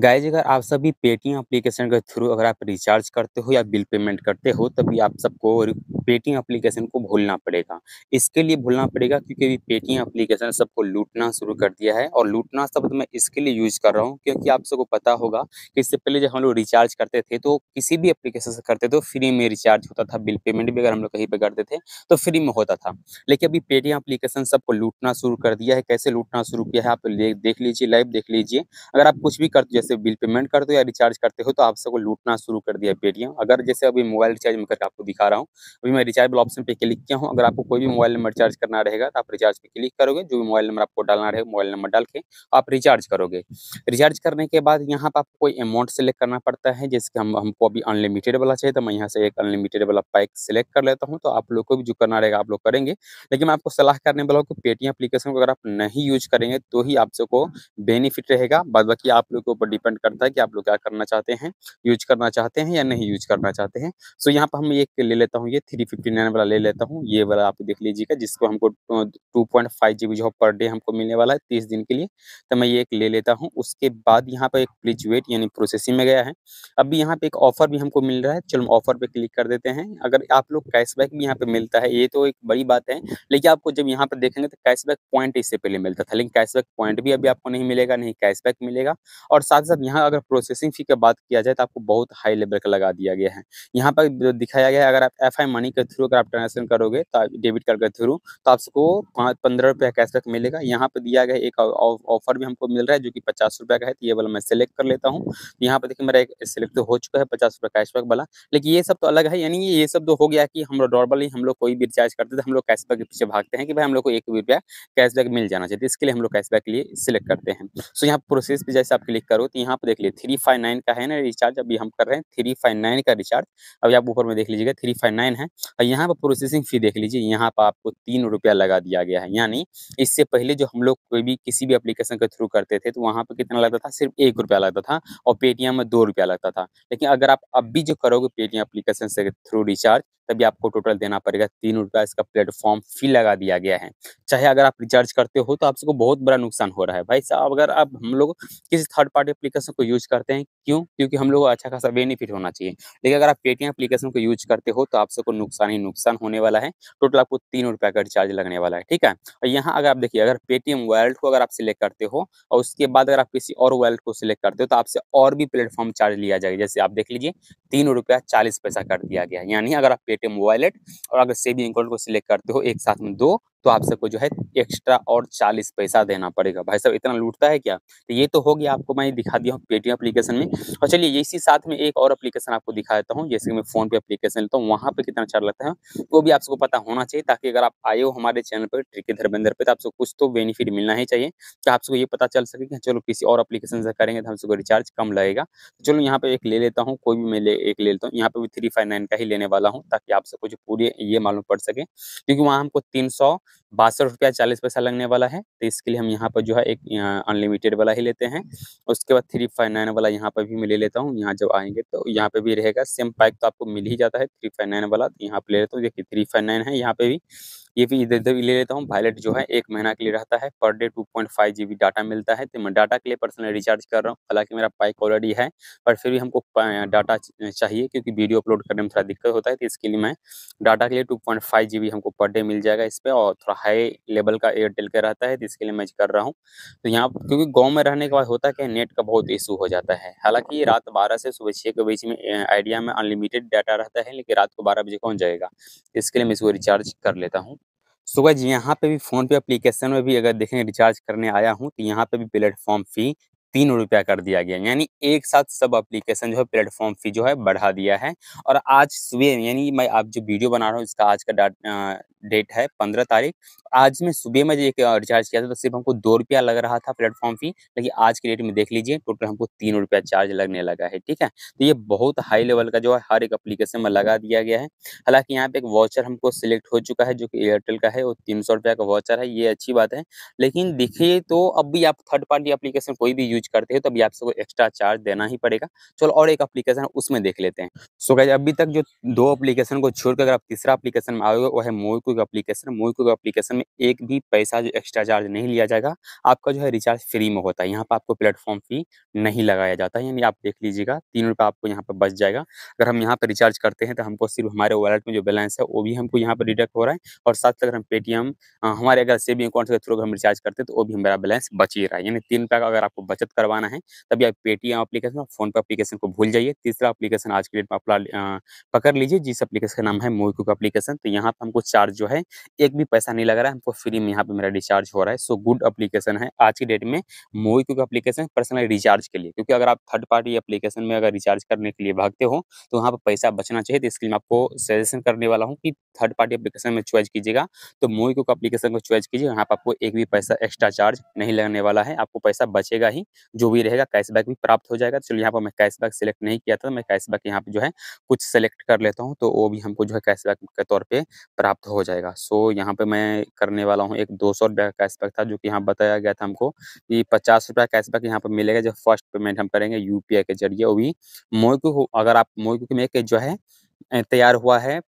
Guys अगर आप सभी पेटीएम एप्लीकेशन के थ्रू अगर आप रिचार्ज करते हो या बिल पेमेंट करते हो तभी आप सबको पेटीएम एप्लीकेशन को भूलना पड़ेगा इसके लिए भूलना पड़ेगा क्योंकि अभी पेटीएम एप्लीकेशन सबको लूटना शुरू कर दिया है और लूटना शब्द मैं इसके लिए यूज कर रहा हूँ क्योंकि आप सबको पता होगा कि इससे पहले जब हम लोग रिचार्ज करते थे तो किसी भी एप्लीकेशन से करते तो फ्री में रिचार्ज होता था बिल पेमेंट भी अगर हम लोग कहीं पर करते थे तो फ्री में होता था लेकिन अभी पेटीएम अप्लीकेशन सबको लूटना शुरू कर दिया है कैसे लूटना शुरू किया है आप देख लीजिए लाइव देख लीजिए अगर आप कुछ भी करते जैसे बिल पेमेंट करते हो या रिचार्ज करते हो तो आप सबको लूटना शुरू कर दिया पेटीएम अगर जैसे अभी मोबाइल रिचार्ज में करके आपको दिखा रहा हूँ अभी मैं रिचार्ज वाला ऑप्शन पे क्लिक किया हूँ अगर आपको कोई भी मोबाइल नंबर रिचार्ज करना रहेगा तो आप रिचार्ज पे क्लिक करोगे जो भी मोबाइल नंबर आपको डालना रहेगा मोबाइल नंबर डाल के आप रिचार्ज करोगे रिचार्ज करने के बाद यहाँ पर आपको कोई अमाउंट सेलेक्ट करना पड़ता है जैसे कि हम हमको अभी अनलिमिटेड वाला चाहिए तो मैं यहाँ से एक अनलिमिटेड वाला पैक सेलेक्ट कर लेता हूँ तो आप लोग को भी जो करना रहेगा आप लोग करेंगे लेकिन मैं आपको सलाह करने वाला हूँ कि पेटीएम अप्लीकेशन को अगर आप नहीं यूज करेंगे तो ही आप सबको बेनिफिट रहेगा बाद बाकी आप लोग के ऊपर डिपेंड करता है कि आप लोग क्या करना चाहते हैं यूज करना चाहते हैं या नहीं यूज करना चाहते हैं सो यहाँ पर हम एक ले लेता हूँ ये थ्री फिफ्टी नाइन वाला ले लेता हूँ ये वाला आप देख लीजिएगा जिसको हमको two point five G B जो पर डे हमको मिलने वाला है तीस दिन के लिए तो मैं ये एक ले लेता हूँ उसके बाद यहाँ पर एक प्लीज वेट यानी प्रोसेसिंग में गया है अभी यहाँ पे एक ऑफर भी हमको मिल रहा है चलो ऑफर पे क्लिक कर देते हैं अगर आप लोग कैशबैक भी यहाँ पे मिलता है ये तो एक बड़ी बात है लेकिन आपको जब यहाँ पर देखेंगे तो कैशबैक पॉइंट इससे पहले मिलता था लेकिन कैशबैक पॉइंट भी अभी आपको नहीं मिलेगा नहीं कैशबैक मिलेगा और साथ साथ साथ यहाँ अगर प्रोसेसिंग फी की बात किया जाए तो आपको बहुत हाई लेवल का लगा दिया गया है यहाँ पर जो दिखाया गया है अगर आप एफ आई मनी के थ्रू अगर आप ट्रांजेक्शन करोगे तो डेबिट कार्ड के थ्रू तो आपको पंद्रह रुपया कैशबैक मिलेगा यहाँ पर दिया गया एक ऑफर भी हमको मिल रहा है जो कि पचास रुपया का है तो ये वाला मैं सिलेक्ट कर लेता हूँ यहाँ पर देखिए मेरा एक सिलेक्ट हो चुका है पचास रुपया कैशबैक वाला लेकिन ये सब तो अलग है यानी ये सब तो हो गया कि हम लोग नॉर्मली हम लोग कोई भी रिचार्ज करते थे तो हम लोग कैशबैक के पीछे भागते हैं कि भाई हम लोग को एक रुपया कैशबैक मिल जाना चाहिए तो इसके लिए हम लोग कैशबैक के लिए सिलेक्ट करते हैं सो यहाँ प्रोसेस भी जैसे आप क्लिक करो हो तो यहाँ पर देख लीजिए थ्री फाइव नाइन का है ना रिचार्ज अभी हम कर रहे हैं थ्री फाइव नाइन का रिचार्ज अभी आप ऊपर में देख लीजिएगा थ्री फाइव नाइन है और यहाँ पर प्रोसेसिंग फी देख लीजिए यहाँ पर आपको तीन रुपया लगा दिया गया है यानी इससे पहले जो हम लोग कोई भी किसी भी अप्लीकेशन के थ्रू करते थे तो वहाँ पर कितना लगता था सिर्फ एक रुपया लगता था और पेटीएम में दो रुपया लगता था लेकिन अगर आप अब भी जो करोगे पेटीएम अप्लीकेशन से थ्रू रिचार्ज तभी आपको टोटल देना पड़ेगा तीन रुपया इसका प्लेटफॉर्म फी लगा दिया गया है चाहे अगर आप रिचार्ज करते हो तो आपको बहुत बड़ा नुकसान हो रहा है भाई साहब अगर आप हम लोग किसी थर्ड पार्टी एप्लीकेशन को यूज करते हैं क्यों क्योंकि हम लोग को अच्छा खासा बेनिफिट होना चाहिए लेकिन अगर आप पेटीएम एप्लीकेशन को यूज करते हो तो आपसे कोई नुकसान ही नुकसान होने वाला है टोटल आपको तीन रुपया का रिचार्ज लगने वाला है ठीक है और यहाँ अगर आप देखिए अगर पेटीएम वॉलेट को अगर आप सिलेक्ट करते हो और उसके बाद अगर आप किसी और वॉलेट को सिलेक्ट करते हो तो आपसे और भी प्लेटफॉर्म चार्ज लिया जाएगा जैसे आप देख लीजिए तीन रुपया चालीस पैसा कर दिया गया यानी अगर आप पेटीएम वॉलेट और अगर सेविंग अकाउंट को सिलेक्ट करते हो एक साथ में दो तो आप सबको जो है एक्स्ट्रा और चालीस पैसा देना पड़ेगा भाई साहब इतना लूटता है क्या तो ये तो हो गया आपको मैं दिखा दिया हूँ पेटीएम अपलीकेशन में और चलिए इसी साथ में एक और अप्लीकेशन आपको दिखा देता हूँ जैसे मैं फोन पे अप्लीकेशन लेता हूँ वहाँ पर कितना चार्ज लगता है वो भी आप सबको पता होना चाहिए ताकि अगर आप आए हो हमारे चैनल पर ट्रिके धर्मेंद्र पे तो आपको कुछ तो बेनिफिट मिलना ही चाहिए तो आप सबको ये पता चल सके कि चलो किसी और अप्लीकेशन से करेंगे तो हम सबको रिचार्ज कम लगेगा तो चलो यहाँ पे एक ले लेता हूँ कोई भी मैं ले, एक ले लेता हूँ यहाँ पे भी थ्री फाइव नाइन का ही लेने वाला हूँ ताकि आप सबको जो पूरी ये मालूम पड़ सके क्योंकि वहाँ हमको तीन सौ बासठ रुपया चालीस पैसा लगने वाला है तो इसके लिए हम यहाँ पर जो है एक अनलिमिटेड वाला ही लेते हैं उसके बाद थ्री फाइव नाइन वाला यहाँ पर भी मैं ले लेता हूँ यहाँ जब आएंगे तो यहाँ पे भी रहेगा सेम पैक तो आपको मिल ही जाता है थ्री फाइव नाइन वाला तो यहाँ पे ले लेता हूँ देखिए थ्री फाइव नाइन है यहाँ पे भी ये भी इधर इधर ले लेता हूँ वायलेट जो है एक महीना के लिए रहता है per day two point five G B data मिलता है तो मैं डाटा के लिए पर्सनल रिचार्ज कर रहा हूँ हालांकि मेरा पाइक ऑलरेडी है पर फिर भी हमको डाटा चाहिए क्योंकि वीडियो अपलोड करने में थोड़ा दिक्कत होता है तो इसके लिए मैं डाटा के लिए two point five G B हमको पर डे मिल जाएगा इस पर और थोड़ा हाई लेवल का एयरटेल का रहता है तो इसके लिए मैं कर रहा हूँ तो यहाँ क्योंकि गाँव में रहने के बाद होता है कि नेट का बहुत इशू हो जाता है हालांकि रात बारह से सुबह छः के बीच में आइडिया में अनलिमिटेड डाटा रहता है लेकिन रात को बारह बजे कौन जाएगा इसके लिए मैं इसको रिचार्ज कर लेता हूँ सो गाइज यहाँ पे भी फोन पे एप्लीकेशन में भी अगर देखें रिचार्ज करने आया हूँ तो यहाँ पे भी प्लेटफॉर्म फ़ी तीन रुपया कर दिया गया यानी एक साथ सब एप्लीकेशन जो है प्लेटफॉर्म फी जो है बढ़ा दिया है और आज सुबह यानी मैं आप जो वीडियो बना रहा हूँ इसका आज का डेट है पंद्रह तारीख आज में सुबह में एक रिचार्ज किया था तो सिर्फ हमको दो रुपया लग रहा था प्लेटफॉर्म फी लेकिन आज के डेट में देख लीजिए टोटल हमको तीन रुपया चार्ज लगने लगा है ठीक है तो ये बहुत हाई लेवल का जो है हर एक अप्लीकेशन में लगा दिया गया है हालांकि यहाँ पे एक वाचर हमको सिलेक्ट हो चुका है जो कि एयरटेल का है वो तीन सौ रुपया का वाचर है ये अच्छी बात है लेकिन देखिए तो अब भी आप थर्ड पार्टी अप्लीकेशन कोई भी यूज यूज करते हो तो अभी आपसे एक्स्ट्रा चार्ज देना ही पड़ेगा चलो और एक अप्लीकेशन उसमें देख लेते हैं सो so, अभी तक जो दो अप्लीकेशन को छोड़कर अगर आप तीसरा अप्लीकेशन में आओगे वो है MobiKwik application MobiKwik application में एक भी पैसा जो एक्स्ट्रा चार्ज नहीं लिया जाएगा आपका जो है रिचार्ज फ्री में होता है यहाँ पर आपको प्लेटफॉर्म फी नहीं लगाया जाता है यानी आप देख लीजिएगा तीन आपको यहाँ पर बच जाएगा अगर हम यहाँ पर रिचार्ज करते हैं तो हमको सिर्फ हमारे वॉलेट में जो बैलेंस है वो भी हमको यहाँ पर डिडक्ट हो रहा है और साथ साथ अगर हम पेटीएम हमारे अगर सेविंग अकाउंट के थ्रू हम रिचार्ज करते हैं तो वो भी हमारा बैलेंस बच ही रहा है यानी तीन रुपये का अगर आपको बचत करवाना है तभी आप पेटीएम अपलीकेशन और फोन पे एप्लीकेशन को भूल जाइए तीसरा अपलीकेशन आज के डेट में आप पकड़ लीजिए जिस एप्लीकेशन का नाम है मोई कुक एप्लीकेशन तो यहाँ पर हमको चार्ज जो है एक भी पैसा नहीं लग रहा है हमको फ्री में यहाँ पे मेरा रिचार्ज हो रहा है सो गुड एप्लीकेशन है आज की डेट में मोई कुक एप्लीकेशन पर्सनल रिचार्ज के लिए क्योंकि अगर आप थर्ड पार्टी एप्लीकेशन में अगर रिचार्ज करने के लिए भागते हो तो वहाँ पर पैसा बचना चाहिए तो इसके लिए मैं आपको सजेशन करने वाला हूँ कि थर्ड पार्टी एप्लीकेशन में चॉइस कीजिएगा तो मोई कुक एप्लीकेशन को चॉइस कीजिए यहाँ पर आपको एक भी पैसा एक्स्ट्रा चार्ज नहीं लगने वाला है आपको पैसा बचेगा ही जो भी रहेगा कैशबैक भी प्राप्त हो जाएगा चलो यहाँ पर मैं कैशबैक सेलेक्ट नहीं किया था मैं कैशबैक यहाँ पे जो है कुछ सेलेक्ट कर लेता हूँ तो वो भी हमको जो है कैशबैक के तौर पर प्राप्त हो जाएगा सो यहाँ पे मैं करने वाला हूँ एक दो सौ रुपया का कैशबैक था जो कि यहाँ बताया गया था हमको कि पचास रुपया कैशबैक यहाँ पर मिलेगा जब फर्स्ट पेमेंट हम करेंगे यूपीआई के जरिए वो भी मोई अगर आप मोई में जो है तैयार हुआ है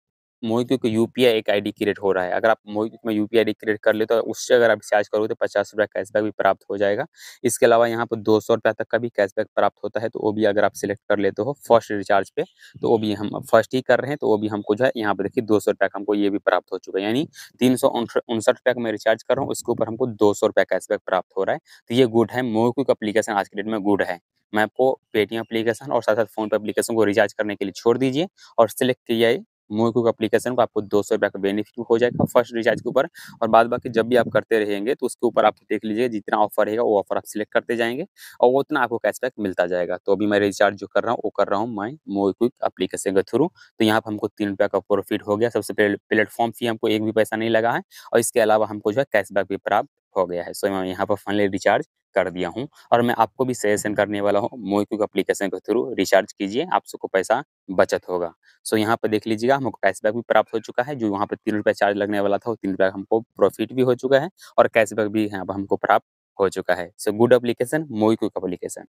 मोहिक्विक आई एक आईडी क्रिएट हो रहा है अगर आप मोहिक्विक में यूपीआई आईडी क्रिएट कर ले तो उससे अगर आप रिचार्ज करोगे तो पचास रुपया कैशबैक भी प्राप्त हो जाएगा इसके अलावा यहाँ पर दो सौ रुपया तक का भी कैशबैक प्राप्त होता है तो वो भी अगर आप सिलेक्ट कर लेते हो फर्स्ट रिचार्ज पे तो वो भी हम फर्स्ट ही कर रहे हैं तो वो भी हमको जो है यहाँ पर देखिए दो सौ रुपया हमको ये भी प्राप्त हो चुका है यानी तीन सौ उनसठ रुपया का मैं रिचार्ज कर रहा हूँ उसके ऊपर हमको दो सौ रुपया कैशबैक प्राप्त हो रहा है तो ये गुड है मोहिक्विक अपलीकेशन आज के डेट में गुड है मैं आपको पेटीएम अपलीकेशन और साथ साथ फोन पे अप्लीकेशन को रिचार्ज करने के लिए छोड़ दीजिए और सिलेक्ट किया मोबी क्विक एप्लीकेशन को आपको दो सौ रुपये का बेनिफिट हो जाएगा फर्स्ट रिचार्ज के ऊपर और बाद बाकी जब भी आप करते रहेंगे तो उसके ऊपर आप देख लीजिए जितना ऑफर रहेगा वो ऑफर आप सिलेक्ट करते जाएंगे और उतना आपको कैशबैक मिलता जाएगा तो अभी मैं रिचार्ज जो कर रहा हूँ वो कर रहा हूँ मैं मोबी क्विक अप्लीकेशन के थ्रू तो यहाँ पर हमको तीन रुपये का प्रॉफिट हो गया सबसे पहले प्लेटफॉर्म फी हमको एक भी पैसा नहीं लगा है और इसके अलावा हमको जो है कैशबैक भी प्राप्त हो गया है सो मैं यहाँ पर फाइनली रिचार्ज कर दिया हूँ और मैं आपको भी सजेशन हम्म। करने वाला हूँ मोई क्विक अप्लीकेशन के थ्रू रिचार्ज कीजिए आप सबको पैसा बचत होगा सो so, यहाँ पर देख लीजिएगा हमको कैशबैक भी प्राप्त हो चुका है जो यहाँ पर तीन रुपये चार्ज लगने वाला था वो तीन रुपये हमको प्रॉफिट भी हो चुका है और कैशबैक भी यहाँ पर हमको प्राप्त हो चुका है सो गुड अप्लीकेशन मोई क्विक अप्लीकेशन